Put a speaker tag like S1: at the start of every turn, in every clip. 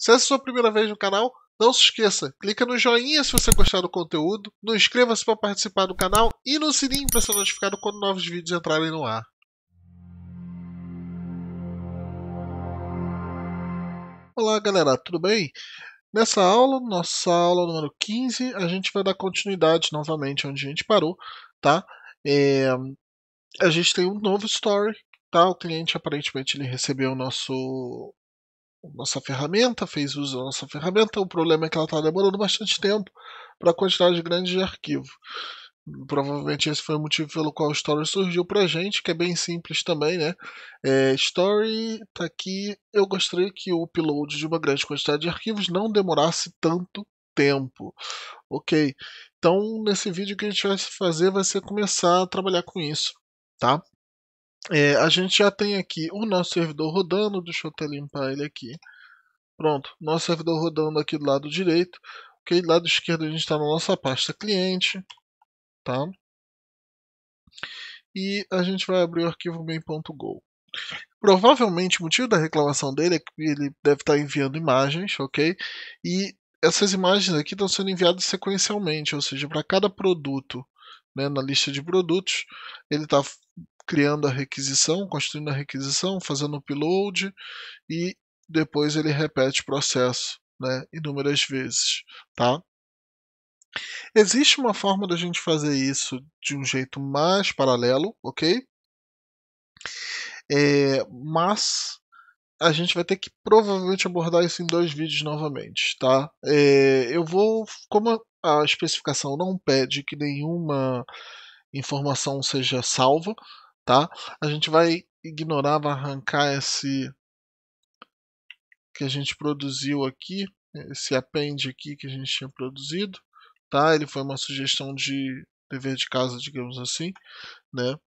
S1: Se essa é a sua primeira vez no canal, não se esqueça, clica no joinha se você gostar do conteúdo, não inscreva-se para participar do canal e no sininho para ser notificado quando novos vídeos entrarem no ar. Olá galera, tudo bem? Nessa aula, nossa aula número 15, a gente vai dar continuidade novamente onde a gente parou, tá? É... a gente tem um novo story, tá? O cliente aparentemente ele recebeu o nosso nossa ferramenta, fez uso da nossa ferramenta. O problema é que ela está demorando bastante tempo para a quantidade grande de arquivo. Provavelmente esse foi o motivo pelo qual o Story surgiu para a gente, que é bem simples também, né? É, story está aqui. Eu gostaria que o upload de uma grande quantidade de arquivos não demorasse tanto tempo. Ok, então nesse vídeo que a gente vai fazer vai ser começar a trabalhar com isso, tá? É, a gente já tem aqui o nosso servidor rodando, deixa eu até limpar ele aqui. Pronto, nosso servidor rodando aqui do lado direito. Ok, do lado esquerdo a gente está na nossa pasta cliente. Tá? E a gente vai abrir o arquivo main.go. Provavelmente o motivo da reclamação dele é que ele deve estar tá enviando imagens, ok? E essas imagens aqui estão sendo enviadas sequencialmente, ou seja, para cada produto né, na lista de produtos, ele está criando a requisição, construindo a requisição, fazendo o upload e depois ele repete o processo né, inúmeras vezes. Tá? Existe uma forma da gente fazer isso de um jeito mais paralelo, ok? É, mas a gente vai ter que provavelmente abordar isso em dois vídeos novamente, tá? É, eu vou, como a especificação não pede que nenhuma informação seja salva, tá? A gente vai ignorar, vai arrancar esse que a gente produziu aqui, esse append aqui que a gente tinha produzido, tá? Ele foi uma sugestão de dever de casa, digamos assim, né?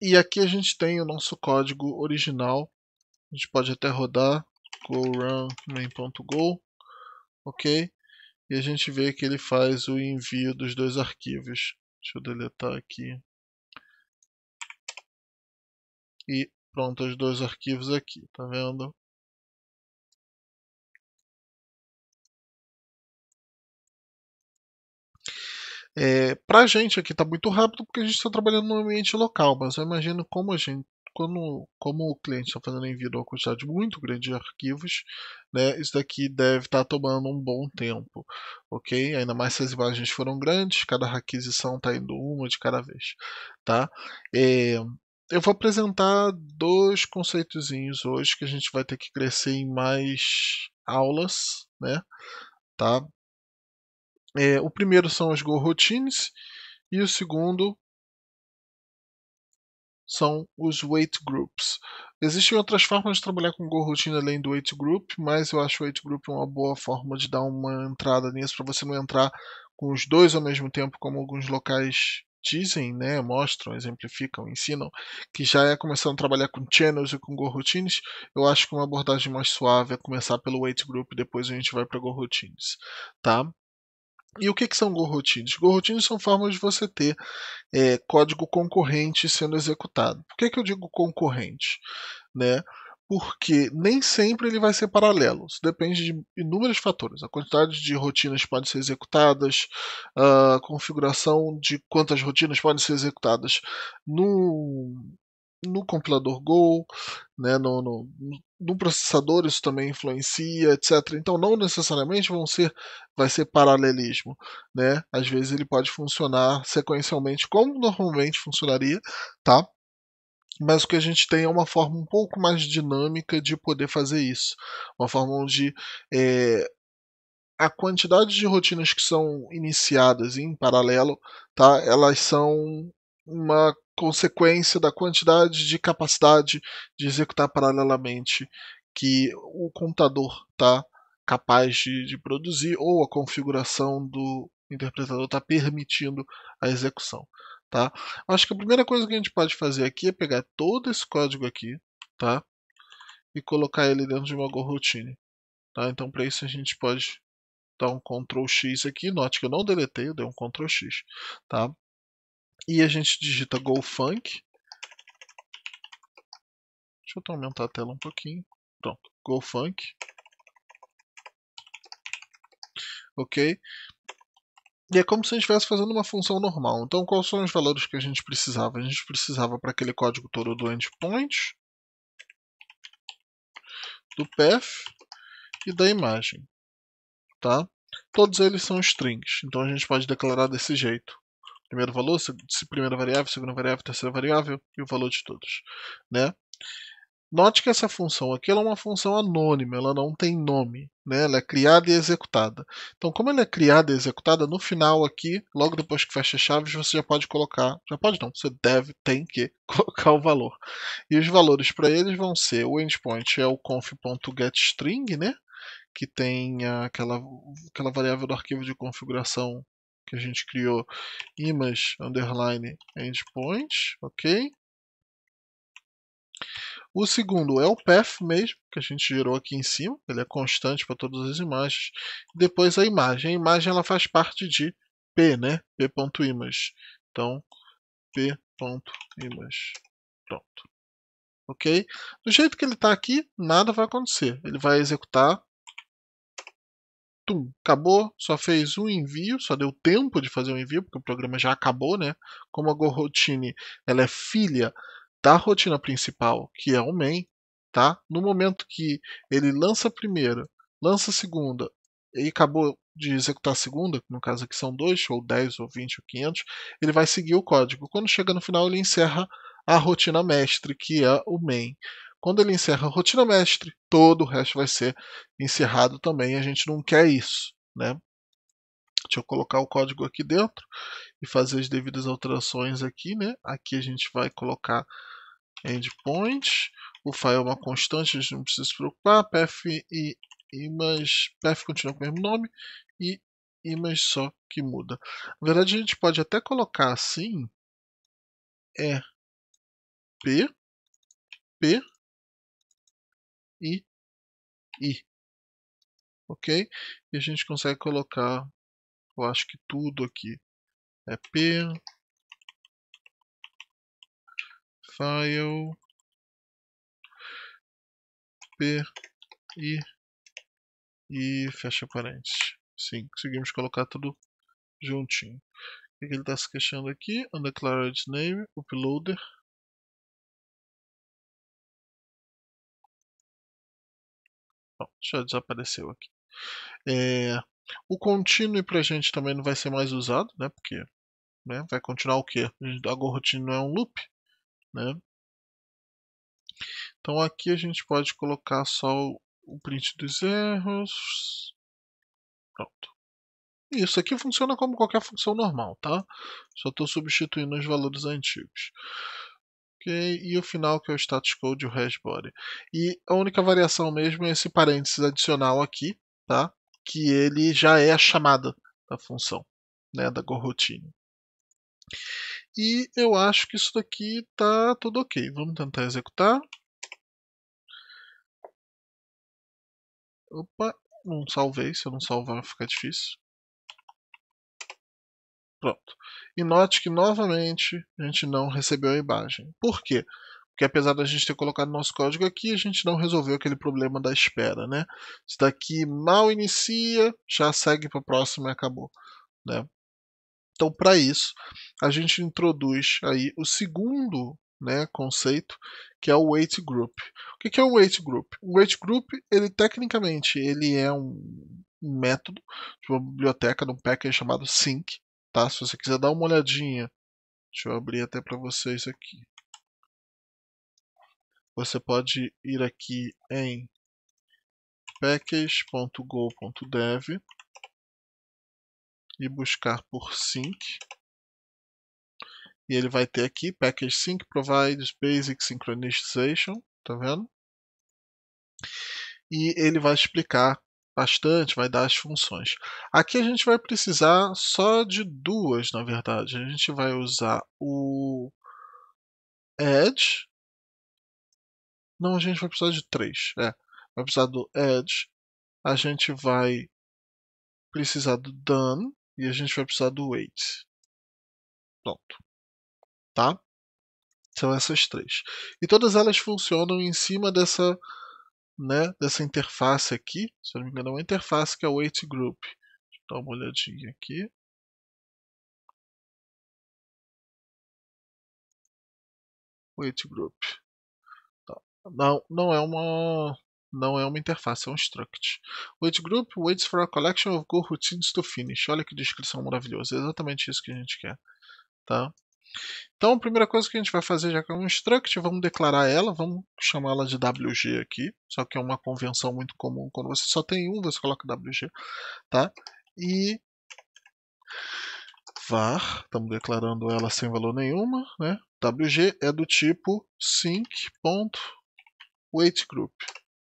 S1: E aqui a gente tem o nosso código original. A gente pode até rodar go run main.go, ok? E a gente vê que ele faz o envio
S2: dos dois arquivos. Deixa eu deletar aqui e pronto, os dois arquivos aqui, tá vendo? É, para a gente aqui tá muito rápido porque a gente está trabalhando no ambiente local, mas eu imagino
S1: como a gente, quando, como o cliente está fazendo envio de uma quantidade muito grande de arquivos, né, isso daqui deve estar tá tomando um bom tempo, ok? Ainda mais se as imagens foram grandes, cada requisição está indo uma de cada vez, tá? É, eu vou apresentar dois conceitozinhos hoje que a gente vai ter que crescer em mais
S2: aulas, né? Tá? É, o primeiro são as go routines e o segundo são
S1: os weight groups. Existem outras formas de trabalhar com go routine além do weight group, mas eu acho o weight group uma boa forma de dar uma entrada nisso para você não entrar com os dois ao mesmo tempo, como alguns locais dizem, né, mostram, exemplificam, ensinam, que já é começando a trabalhar com channels e com goroutines, eu acho que uma abordagem mais suave é começar pelo weight group, e depois a gente vai para goroutines, tá? E o que, que são goroutines? Goroutines são formas de você ter é, código concorrente sendo executado. Por que, que eu digo concorrente? Né? porque nem sempre ele vai ser paralelo. Isso depende de inúmeros fatores. A quantidade de rotinas podem ser executadas, a configuração de quantas rotinas podem ser executadas no, no compilador Go, né, no, no, no processador isso também influencia, etc. Então não necessariamente vão ser, vai ser paralelismo. Né? Às vezes ele pode funcionar sequencialmente como normalmente funcionaria, tá? mas o que a gente tem é uma forma um pouco mais dinâmica de poder fazer isso. Uma forma onde é, a quantidade de rotinas que são iniciadas em paralelo, tá, elas são uma consequência da quantidade de capacidade de executar paralelamente que o computador está capaz de, de produzir ou a configuração do interpretador está permitindo a execução. Tá? Acho que a primeira coisa que a gente pode fazer aqui é pegar todo esse código aqui tá? e colocar ele dentro de uma goroutine. Tá? Então, para isso, a gente pode dar um Ctrl X aqui. Note que eu não deletei, eu dei um Ctrl X. Tá? E a gente digita GoFunk. Deixa eu aumentar a tela um pouquinho. Pronto, GoFunk. Ok? E é como se a gente estivesse fazendo uma função normal. Então, quais são os valores que a gente precisava? A gente precisava para aquele código todo do endpoint, do path e da imagem. Tá? Todos eles são strings, então a gente pode declarar desse jeito. Primeiro valor, primeira variável, segunda variável, terceira variável e o valor de todos. Né? Note que essa função aqui é uma função anônima, ela não tem nome, né? ela é criada e executada. Então, como ela é criada e executada, no final aqui, logo depois que fecha chaves, você já pode colocar, já pode não, você deve, tem que colocar o valor. E os valores para eles vão ser, o endpoint é o conf.getString, né? que tem aquela, aquela variável do arquivo de configuração que a gente criou, image underline endpoint, ok? O segundo é o path mesmo, que a gente gerou aqui em cima, ele é constante para todas as imagens. Depois a imagem, a imagem ela faz parte de p, né? p.image. Então, p.image. Pronto. OK? Do jeito que ele está aqui, nada vai acontecer. Ele vai executar tum, acabou, só fez um envio, só deu tempo de fazer um envio, porque o programa já acabou, né? Como a goroutine ela é filha da rotina principal, que é o main, tá? No momento que ele lança a primeira, lança a segunda e acabou de executar a segunda, no caso aqui são dois, ou 10, ou 20, ou 500, ele vai seguir o código. Quando chega no final, ele encerra a rotina mestre, que é o main. Quando ele encerra a rotina mestre, todo o resto vai ser encerrado também. A gente não quer isso, né? Deixa eu colocar o código aqui dentro e fazer as devidas alterações aqui, né? Aqui a gente vai colocar endpoint. O file é uma constante, a gente não precisa se preocupar. Path e image, path continua com o mesmo nome e image só que muda.
S2: Na verdade, a gente pode até colocar assim, é p, p e i, ok? E a gente consegue colocar, eu acho que tudo aqui é p, file p i e fecha parênteses. Sim, conseguimos colocar tudo juntinho. O que, ele está se queixando aqui? Undeclared name, uploader. Bom, já desapareceu aqui. É, o continue para a gente também não vai ser mais usado,
S1: né? Porque né, vai continuar o que? A rotina não é um loop. Né?
S2: Então aqui a gente pode colocar só o print dos erros. Pronto. Isso aqui funciona como qualquer função
S1: normal, tá? Só estou substituindo os valores antigos. Okay. E o final que é o status code o hash body. E a única variação mesmo é esse parênteses adicional aqui, tá? Que ele já é a chamada da função, né? Da
S2: coroutine. E eu acho que isso daqui está tudo ok. Vamos tentar executar. Opa, não salvei. Se eu não salvar vai ficar difícil.
S1: Pronto. E note que novamente a gente não recebeu a imagem. Por quê? Porque apesar da gente ter colocado nosso código aqui, a gente não resolveu aquele problema da espera, né? Isso daqui mal inicia, já segue para o próximo e acabou, né? Então, para isso, a gente introduz aí o segundo né, conceito, que é o weight group. O que é o weight group? O weight group, ele tecnicamente, ele é um método de uma biblioteca, de um package chamado Sync. Tá? Se você quiser dar uma olhadinha, deixa eu abrir até para vocês aqui. Você pode ir aqui em package.go.dev e buscar por sync. E ele vai ter aqui package sync provides basic synchronization, tá vendo? E ele vai explicar bastante, vai dar as funções. Aqui a gente vai precisar só de duas, na verdade. A gente vai usar o edge. Não, a gente vai precisar de três. É, vai precisar do edge.
S2: A gente vai precisar do done e a gente vai precisar do weight. Pronto. Tá? São essas três.
S1: E todas elas funcionam em cima dessa, né, dessa interface aqui.
S2: Se eu não me engano, é uma interface que é o weight group. Deixa eu dar uma olhadinha aqui. Weight group. Tá. Não, não é uma não é uma interface, é um struct.
S1: Wait group waits for a collection of Go routines to finish. Olha que descrição maravilhosa, é exatamente isso que a gente quer. Tá? Então a primeira coisa que a gente vai fazer já que é um struct, vamos declarar ela, vamos chamá-la de WG aqui, só que é uma convenção muito comum, quando você só tem um, você coloca WG, tá? E var, estamos declarando ela sem valor nenhuma, né? WG é do tipo sync.waitGroup. group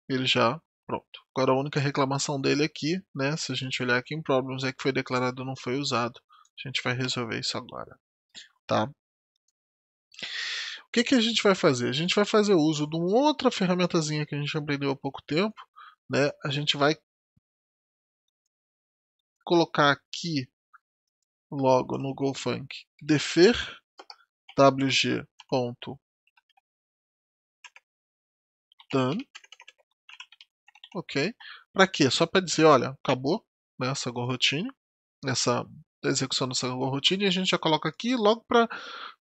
S1: ele já pronto. Agora a única reclamação dele aqui, né, se a gente olhar aqui em problems é que foi declarado não foi usado. A gente vai resolver isso agora, tá? O que, que a gente vai fazer? A gente vai fazer uso de uma outra ferramentazinha que a gente aprendeu há pouco tempo, né? A gente
S2: vai colocar aqui logo no GoFunk defer wg.done ok?
S1: Para quê? Só para dizer, olha, acabou né, essa goroutine, essa tá execução dessa goroutine, e a gente já coloca aqui logo para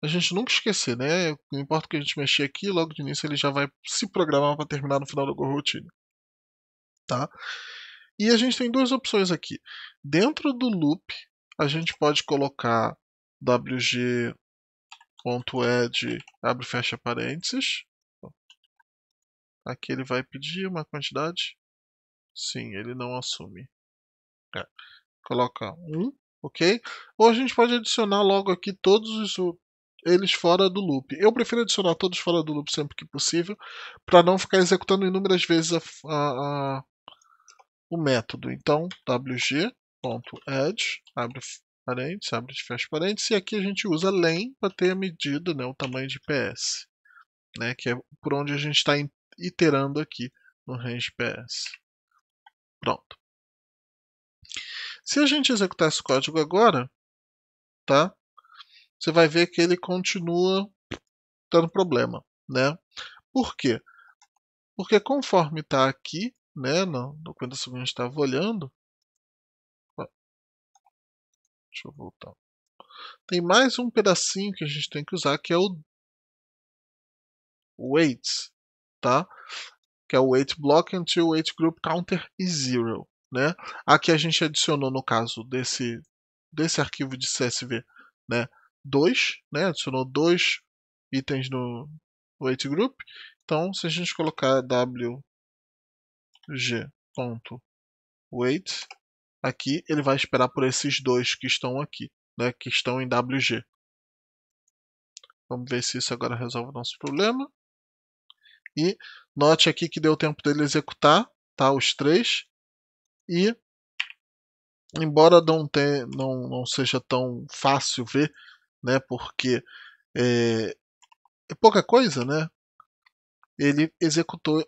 S1: a gente nunca esquecer, né? Não importa o que a gente mexer aqui, logo de início ele já vai se programar para terminar no final da goroutine, tá? E a gente tem duas opções aqui. Dentro do loop, a gente pode colocar wg.add, abre fecha parênteses,
S2: Aqui ele vai pedir uma quantidade. Sim, ele não assume. É. Coloca 1, ok? Ou a gente
S1: pode adicionar logo aqui todos os, eles fora do loop. Eu prefiro adicionar todos fora do loop sempre que possível, para não ficar executando inúmeras vezes a, a, a, o método. Então, wg.add, abre parênteses, abre de fecha parênteses, e aqui a gente usa len para ter a medida, né, o tamanho de ps, né, que é por onde a gente está iterando aqui no range PS.
S2: Pronto. Se a gente executar esse código agora, tá? Você vai ver que ele continua dando problema, né? Por quê? Porque conforme está aqui, né, no documentação que a gente estava olhando, deixa eu voltar. Tem mais um pedacinho que a gente tem que usar, que é o
S1: weights, tá? Que é o weight block until wait group counter is zero, né? Aqui a gente adicionou no caso desse desse arquivo de CSV, né? Dois, né? Adicionou dois itens no wait group. Então, se a gente colocar wg.weight aqui, ele vai esperar por esses dois que estão aqui, né? Que estão em wg. Vamos ver se isso agora resolve o nosso problema. E note aqui que deu tempo dele executar, tá? Os três. E embora não, tenha, não, não seja tão fácil ver, né? Porque é, é pouca coisa, né? Ele executou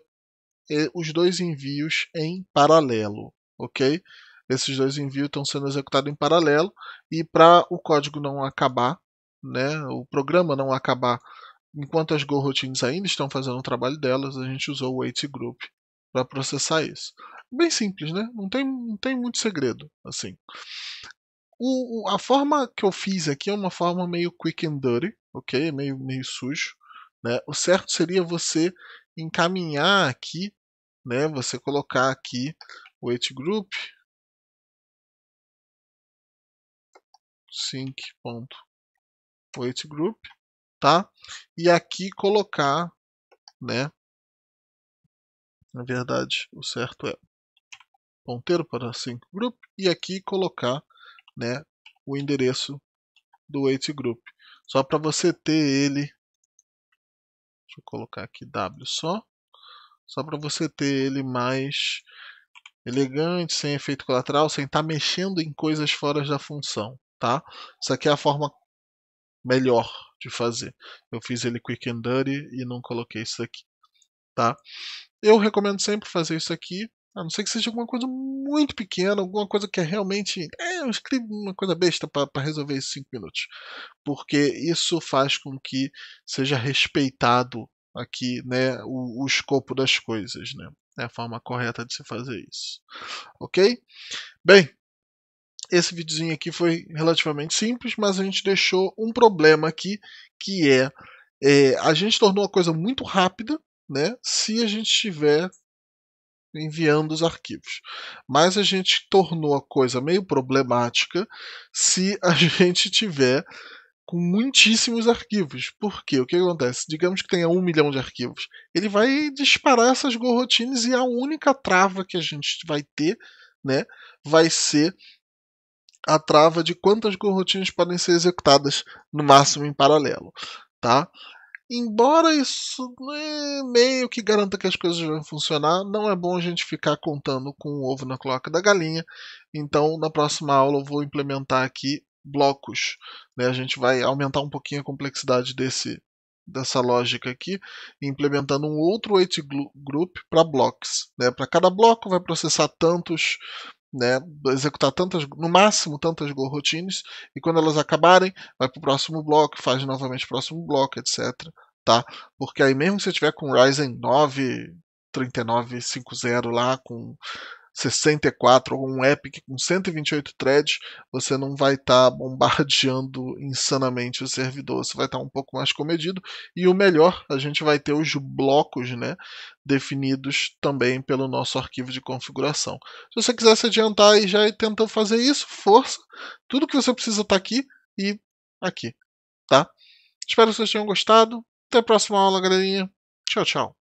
S1: é, os dois envios em paralelo, ok? Esses dois envios estão sendo executados em paralelo e para o código não acabar, né? O programa não acabar Enquanto as Go routines ainda estão fazendo o trabalho delas, a gente usou o wait group para processar isso. Bem simples, né? Não tem, não tem muito segredo, assim. O, a forma que eu fiz aqui é uma forma meio quick and dirty, ok? Meio, meio sujo. Né? O certo
S2: seria você encaminhar aqui, né? Você colocar aqui o wait group sync.weight group tá? E aqui colocar, né? Na verdade, o certo é
S1: ponteiro para sync assim, group e aqui colocar, né, o endereço do wait group. Só para você ter ele Deixa eu colocar aqui W só, só para você ter ele mais elegante, sem efeito colateral, sem estar tá mexendo em coisas fora da função, tá? Isso aqui é a forma melhor de fazer. Eu fiz ele quick and dirty e não coloquei isso aqui, tá? Eu recomendo sempre fazer isso aqui, a não ser que seja alguma coisa muito pequena, alguma coisa que é realmente. É, eu escrevi uma coisa besta para resolver esses 5 minutos. Porque isso faz com que seja respeitado aqui né, o, o escopo das coisas. Né? É a forma correta de se fazer isso. Ok? Bem, esse videozinho aqui foi relativamente simples, mas a gente deixou um problema aqui, que é, é a gente tornou a coisa muito rápida, né? Se a gente estiver enviando os arquivos. Mas a gente tornou a coisa meio problemática se a gente tiver com muitíssimos arquivos. Porque o que acontece? Digamos que tenha um milhão de arquivos. Ele vai disparar essas gorrotines e a única trava que a gente vai ter né, vai ser a trava de quantas corotinhas podem ser executadas no máximo em paralelo, tá? Embora isso é meio que garanta que as coisas vão funcionar, não é bom a gente ficar contando com o ovo na cloaca da galinha. Então, na próxima aula eu vou implementar aqui blocos. Né? A gente vai aumentar um pouquinho a complexidade desse, dessa lógica aqui, implementando um outro weight group para blocos. Né? Para cada bloco vai processar tantos né, executar tantas, no máximo tantas go routines, e quando elas acabarem, vai para o próximo bloco, faz novamente o próximo bloco, etc. Tá? Porque aí mesmo se você tiver com Ryzen 9 3950 lá com 64 ou um Epic com 128 threads, você não vai estar tá bombardeando insanamente o servidor, você vai estar tá um pouco mais comedido. E o melhor, a gente vai ter os blocos né, definidos também pelo nosso arquivo de configuração. Se você quiser se adiantar e já tentar fazer isso, força! Tudo que você precisa está aqui e aqui, tá? Espero que vocês tenham gostado. Até a próxima aula, galerinha.
S2: Tchau, tchau.